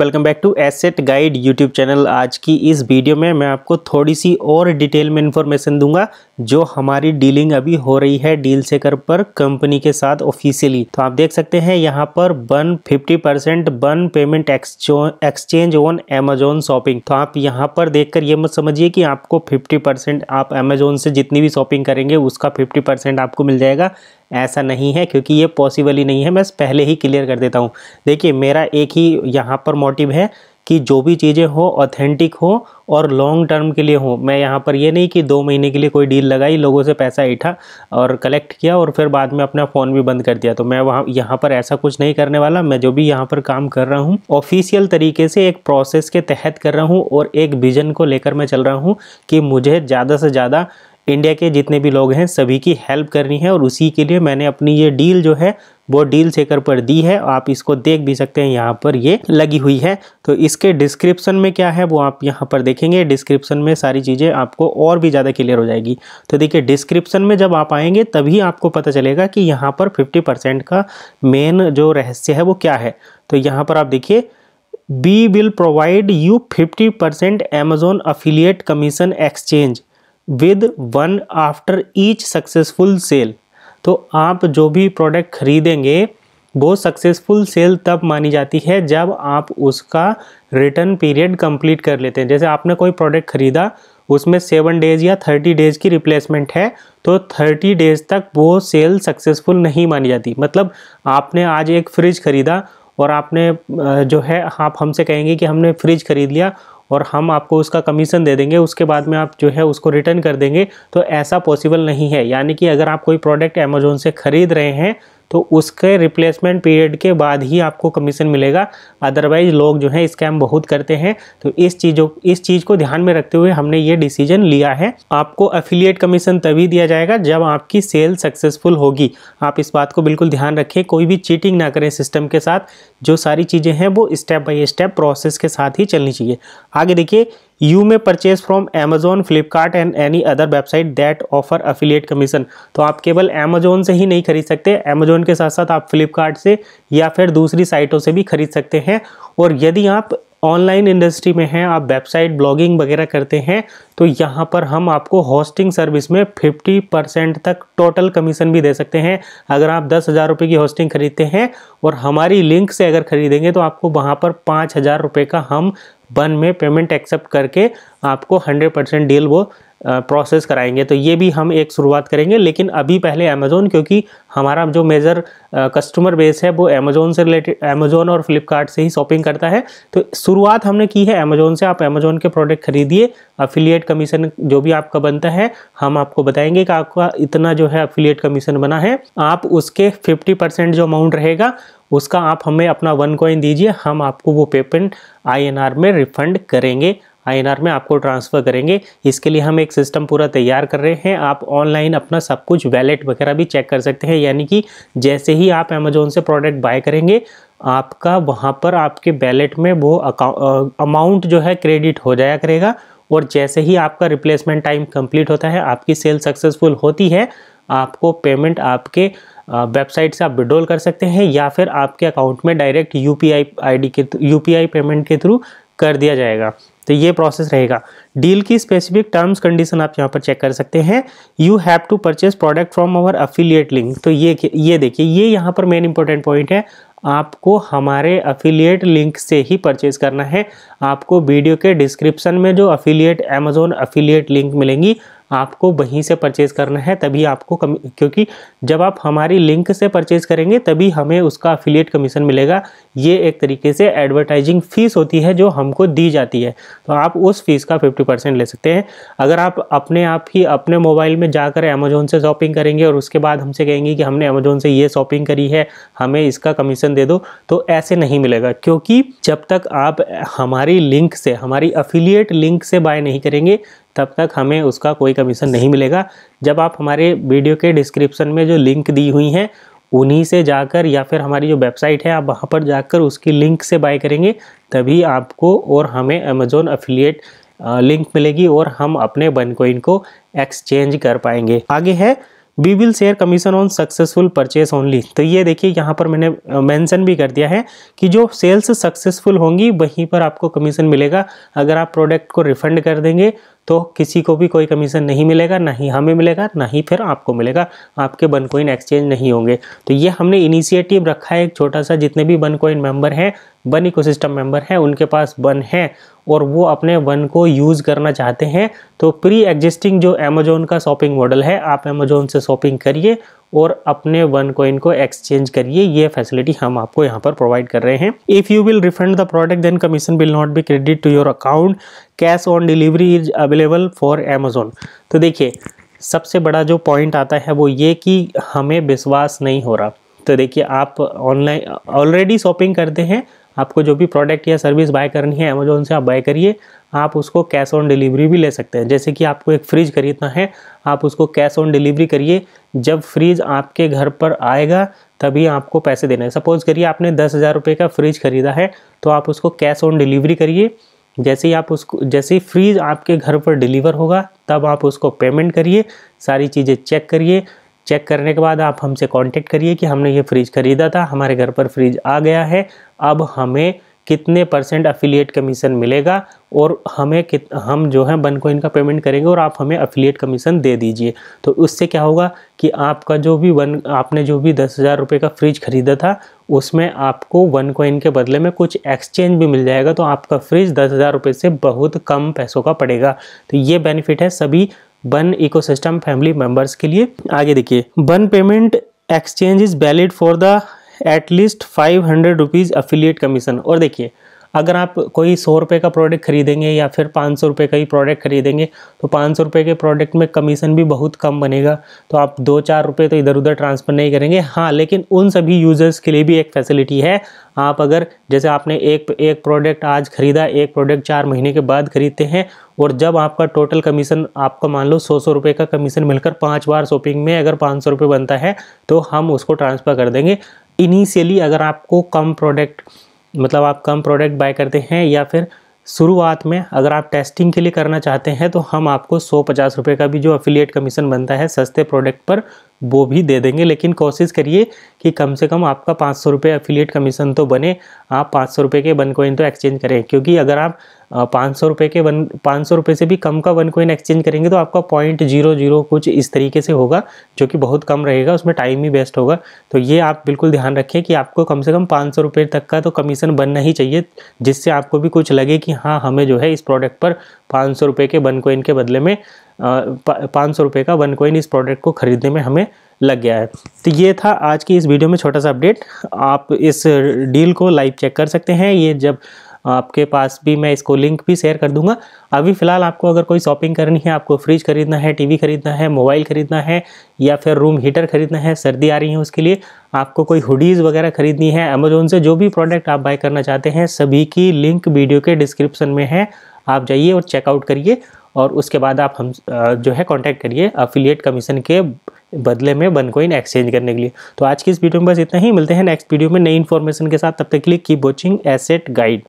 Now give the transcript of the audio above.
welcome back to asset guide YouTube channel आज की इस वीडियो में मैं आपको थोड़ी सी और डिटेल में इन्फॉर्मेशन दूंगा जो हमारी डीलिंग अभी हो रही है डील सेकर पर कंपनी के साथ ऑफिशियली तो आप देख सकते हैं यहाँ पर बन 50 percent one payment exchange on Amazon shopping तो आप यहाँ पर देखकर ये मत समझिए कि आपको फिफ्टी परसेंट आप अमेजोन से जितनी भी शॉपिंग करेंगे उसका फिफ्टी परसेंट आपको मिल जाएगा ऐसा नहीं है क्योंकि ये पॉसिबल ही नहीं है मैं पहले ही क्लियर कर देता हूँ देखिए मेरा एक ही यहाँ पर मोटिव है कि जो भी चीज़ें हो ऑथेंटिक हो और लॉन्ग टर्म के लिए हो मैं यहाँ पर ये नहीं कि दो महीने के लिए कोई डील लगाई लोगों से पैसा इठा और कलेक्ट किया और फिर बाद में अपना फ़ोन भी बंद कर दिया तो मैं वहाँ यहाँ पर ऐसा कुछ नहीं करने वाला मैं जो भी यहाँ पर काम कर रहा हूँ ऑफिशियल तरीके से एक प्रोसेस के तहत कर रहा हूँ और एक विजन को लेकर मैं चल रहा हूँ कि मुझे ज़्यादा से ज़्यादा इंडिया के जितने भी लोग हैं सभी की हेल्प करनी है और उसी के लिए मैंने अपनी ये डील जो है वो डील सेकर पर दी है आप इसको देख भी सकते हैं यहाँ पर ये लगी हुई है तो इसके डिस्क्रिप्शन में क्या है वो आप यहाँ पर देखेंगे डिस्क्रिप्शन में सारी चीज़ें आपको और भी ज़्यादा क्लियर हो जाएगी तो देखिए डिस्क्रिप्शन में जब आप आएंगे तभी आपको पता चलेगा कि यहाँ पर फिफ्टी परसेंट का मेन जो रहस्य है वो क्या है तो यहाँ पर आप देखिए we will provide you fifty percent Amazon affiliate commission exchange with one after each successful sale तो आप जो भी प्रोडक्ट खरीदेंगे वो सक्सेसफुल सेल तब मानी जाती है जब आप उसका रिटर्न पीरियड कंप्लीट कर लेते हैं जैसे आपने कोई प्रोडक्ट खरीदा उसमें सेवन डेज या थर्टी डेज की रिप्लेसमेंट है तो थर्टी डेज तक वो सेल सक्सेसफुल नहीं मानी जाती मतलब आपने आज एक फ्रिज खरीदा और आपने जो है आप हमसे कहेंगे कि हमने फ्रिज खरीद लिया और हम आपको उसका कमीशन दे देंगे उसके बाद में आप जो है उसको रिटर्न कर देंगे तो ऐसा पॉसिबल नहीं है यानी कि अगर आप कोई प्रोडक्ट अमेजोन से ख़रीद रहे हैं तो उसके रिप्लेसमेंट पीरियड के बाद ही आपको कमीशन मिलेगा अदरवाइज लोग जो है स्कैम बहुत करते हैं तो इस चीज़ों इस चीज़ को ध्यान में रखते हुए हमने ये डिसीजन लिया है आपको अफिलिएट कमीशन तभी दिया जाएगा जब आपकी सेल सक्सेसफुल होगी आप इस बात को बिल्कुल ध्यान रखें कोई भी चीटिंग ना करें सिस्टम के साथ जो सारी चीज़ें हैं वो स्टेप बाई स्टेप प्रोसेस के साथ ही चलनी चाहिए आगे देखिए you may purchase from Amazon Flipkart and any other website that offer affiliate commission तो आप केवल अमेजोन से ही नहीं खरीद सकते अमेजोन के साथ साथ आप फ्लिपकार्ट से या फिर दूसरी साइटों से भी खरीद सकते हैं और यदि आप ऑनलाइन इंडस्ट्री में हैं आप वेबसाइट ब्लॉगिंग वगैरह करते हैं तो यहाँ पर हम आपको हॉस्टिंग सर्विस में 50 परसेंट तक टोटल कमीशन भी दे सकते हैं अगर आप दस हज़ार रुपये की हॉस्टिंग खरीदते हैं और हमारी लिंक से अगर खरीदेंगे तो आपको वहाँ पर पाँच हज़ार रुपये का हम वन में पेमेंट एक्सेप्ट करके आपको हंड्रेड परसेंट डील वो प्रोसेस कराएंगे तो ये भी हम एक शुरुआत करेंगे लेकिन अभी पहले अमेज़ोन क्योंकि हमारा जो मेजर कस्टमर बेस है वो अमेज़ोन से रिलेटेड अमेज़ोन और फ्लिपकार्ट से ही शॉपिंग करता है तो शुरुआत हमने की है अमेज़ोन से आप अमेज़ोन के प्रोडक्ट खरीदिए अफिलिएट कमीशन जो भी आपका बनता है हम आपको बताएंगे कि आपका इतना जो है अफिलिएट कमीशन बना है आप उसके फिफ्टी परसेंट जो अमाउंट रहेगा उसका आप हमें अपना वन कॉइन दीजिए हम आपको वो पेमेंट आई में रिफंड करेंगे आईएनआर में आपको ट्रांसफ़र करेंगे इसके लिए हम एक सिस्टम पूरा तैयार कर रहे हैं आप ऑनलाइन अपना सब कुछ वैलेट वगैरह भी चेक कर सकते हैं यानी कि जैसे ही आप अमेजोन से प्रोडक्ट बाय करेंगे आपका वहाँ पर आपके वैलेट में वो अमाउंट जो है क्रेडिट हो जाया करेगा और जैसे ही आपका रिप्लेसमेंट टाइम कंप्लीट होता है आपकी सेल सक्सेसफुल होती है आपको पेमेंट आपके वेबसाइट से आप विड्रॉल कर सकते हैं या फिर आपके अकाउंट में डायरेक्ट यू पी आई के यू पेमेंट के थ्रू कर दिया जाएगा तो ये प्रोसेस रहेगा डील की स्पेसिफिक टर्म्स कंडीशन आप यहाँ पर चेक कर सकते हैं you have to purchase product from our affiliate link तो ये ये देखिए ये यहाँ पर मेन इंपॉर्टेंट पॉइंट है आपको हमारे अफिलिएट लिंक से ही परचेज करना है आपको वीडियो के डिस्क्रिप्शन में जो अफिलिएट एमेजोन अफिलिएट लिंक मिलेंगी आपको वहीं से परचेज़ करना है तभी आपको कम क्योंकि जब आप हमारी लिंक से परचेज़ करेंगे तभी हमें उसका अफिलियट कमीशन मिलेगा ये एक तरीके से एडवर्टाइजिंग फ़ीस होती है जो हमको दी जाती है तो आप उस फीस का फिफ्टी परसेंट ले सकते हैं अगर आप अपने आप ही अपने मोबाइल में जाकर अमेजोन से शॉपिंग करेंगे और उसके बाद हमसे कहेंगे कि हमने अमेजोन से ये शॉपिंग करी है हमें इसका कमीशन दे दो तो ऐसे नहीं मिलेगा क्योंकि जब तक आप हमारी लिंक से हमारी अफिलिएट लिंक से बाय नहीं करेंगे तब तक हमें उसका कोई कमीशन नहीं मिलेगा जब आप हमारे वीडियो के डिस्क्रिप्शन में जो लिंक दी हुई हैं उन्हीं से जाकर या फिर हमारी जो वेबसाइट है आप वहाँ पर जाकर उसकी लिंक से बाय करेंगे तभी आपको और हमें अमेज़ोन अफिलिएट लिंक मिलेगी और हम अपने बनकोइन को एक्सचेंज कर पाएंगे आगे है we will share commission on successful purchase only तो ये देखिए यहाँ पर मैंने मेंशन भी कर दिया है कि जो सेल्स सक्सेसफुल होंगी वहीं पर आपको कमीशन मिलेगा अगर आप प्रोडक्ट को रिफंड कर देंगे तो किसी को भी कोई कमीशन नहीं मिलेगा ना ही हमें मिलेगा ना ही फिर आपको मिलेगा आपके बन कोइन एक्सचेंज नहीं होंगे तो ये हमने इनिशिएटिव रखा है एक छोटा सा जितने भी बन कोइन मेम्बर हैं बन इकोसिस्टम मेंबर हैं उनके पास बन है और वो अपने वन को यूज़ करना चाहते हैं तो प्री एग्जिस्टिंग जो अमेजोन का शॉपिंग मॉडल है आप अमेजोन से शॉपिंग करिए और अपने वन कोइन को एक्सचेंज करिए ये फैसिलिटी हम आपको यहाँ पर प्रोवाइड कर रहे हैं if you will refund the product then commission will not be credit to your account cash on delivery is available for Amazon तो देखिए सबसे बड़ा जो पॉइंट आता है वो ये कि हमें विश्वास नहीं हो रहा तो देखिए आप ऑनलाइन ऑलरेडी शॉपिंग करते हैं आपको जो भी प्रोडक्ट या सर्विस बाय करनी है अमेजोन से आप बाय करिए आप उसको कैश ऑन डिलीवरी भी ले सकते हैं जैसे कि आपको एक फ्रिज खरीदना है आप उसको कैश ऑन डिलीवरी करिए जब फ्रिज आपके घर पर आएगा तभी आपको पैसे देने सपोज़ करिए आपने दस हज़ार रुपये का फ्रिज ख़रीदा है तो आप उसको कैश ऑन डिलीवरी करिए जैसे ही आप उसको जैसे ही फ्रीज आपके घर पर डिलीवर होगा तब आप उसको पेमेंट करिए सारी चीज़ें चेक करिए चेक करने के बाद आप हमसे कांटेक्ट करिए कि हमने ये फ्रिज ख़रीदा था हमारे घर पर फ्रिज आ गया है अब हमें कितने परसेंट अफिलिएट कमीशन मिलेगा और हमें कित हम जो है वन कोइन का पेमेंट करेंगे और आप हमें अफिलिएट कमीशन दे दीजिए तो उससे क्या होगा कि आपका जो भी वन आपने जो भी दस हज़ार रुपये का फ्रिज ख़रीदा था उसमें आपको वन कोइन के बदले में कुछ एक्सचेंज भी मिल जाएगा तो आपका फ्रिज दस हज़ार रुपये से बहुत कम पैसों का पड़ेगा तो ये बेनिफिट है सभी इको इकोसिस्टम फैमिली मेंबर्स के लिए आगे देखिए one payment exchange is valid for the at least five hundred rupees affiliate commission और देखिए अगर आप कोई सौ रुपये का प्रोडक्ट खरीदेंगे या फिर पाँच सौ रुपये का ही प्रोडक्ट खरीदेंगे तो पाँच सौ रुपये के प्रोडक्ट में कमीशन भी बहुत कम बनेगा तो आप दो चार रुपये तो इधर उधर ट्रांसफ़र नहीं करेंगे हाँ लेकिन उन सभी यूज़र्स के लिए भी एक फैसिलिटी है आप अगर जैसे आपने एक एक प्रोडक्ट आज ख़रीदा एक प्रोडक्ट चार महीने के बाद ख़रीदते हैं और जब आपका टोटल कमीशन आपका मान लो सौ सौ रुपये का कमीशन मिलकर पाँच बार शॉपिंग में अगर पाँच सौ रुपये बनता है तो हम उसको ट्रांसफ़र कर देंगे इनिशियली अगर आपको कम प्रोडक्ट मतलब आप कम प्रोडक्ट बाय करते हैं या फिर शुरुआत में अगर आप टेस्टिंग के लिए करना चाहते हैं तो हम आपको सौ पचास रुपये का भी जो अफिलिएट कमीशन बनता है सस्ते प्रोडक्ट पर वो भी दे देंगे लेकिन कोशिश करिए कि कम से कम आपका पाँच सौ रुपये एफिलिएट कमीशन तो बने आप पाँच सौ रुपये के वन कोइन तो एक्सचेंज करें क्योंकि अगर आप पाँच सौ रुपये के वन पाँच सौ रुपये से भी कम का वन कोइन एक्सचेंज करेंगे तो आपका पॉइंट जीरो जीरो कुछ इस तरीके से होगा जो कि बहुत कम रहेगा उसमें टाइम ही वेस्ट होगा तो ये आप बिल्कुल ध्यान रखें कि आपको कम से कम पाँच सौ रुपये तक का तो कमीशन बनना ही चाहिए जिससे आपको भी कुछ लगे कि हाँ हमें जो है इस प्रोडक्ट पर पाँच सौ रुपये के वन कोइन के बदले में पाँच सौ रुपये का वन कोइन इस प्रोडक्ट को ख़रीदने में हमें लग गया है तो ये था आज की इस वीडियो में छोटा सा अपडेट आप इस डील को लाइव चेक कर सकते हैं ये जब आपके पास भी मैं इसको लिंक भी शेयर कर दूंगा अभी फ़िलहाल आपको अगर कोई शॉपिंग करनी है आपको फ्रिज खरीदना है टीवी खरीदना है मोबाइल खरीदना है या फिर रूम हीटर खरीदना है सर्दी आ रही है उसके लिए आपको कोई हुडीज़ वगैरह खरीदनी है अमेजोन से जो भी प्रोडक्ट आप बाय करना चाहते हैं सभी की लिंक वीडियो के डिस्क्रिप्सन में है आप जाइए और चेकआउट करिए और उसके बाद आप हम जो है कांटेक्ट करिए अफिलिएट कमीशन के बदले में बन कोइन एक्सचेंज करने के लिए तो आज की इस वीडियो में बस इतना ही मिलते हैं नेक्स्ट वीडियो में नई इन्फॉर्मेशन के साथ तब तक के लिए कीप वॉचिंग एसेट गाइड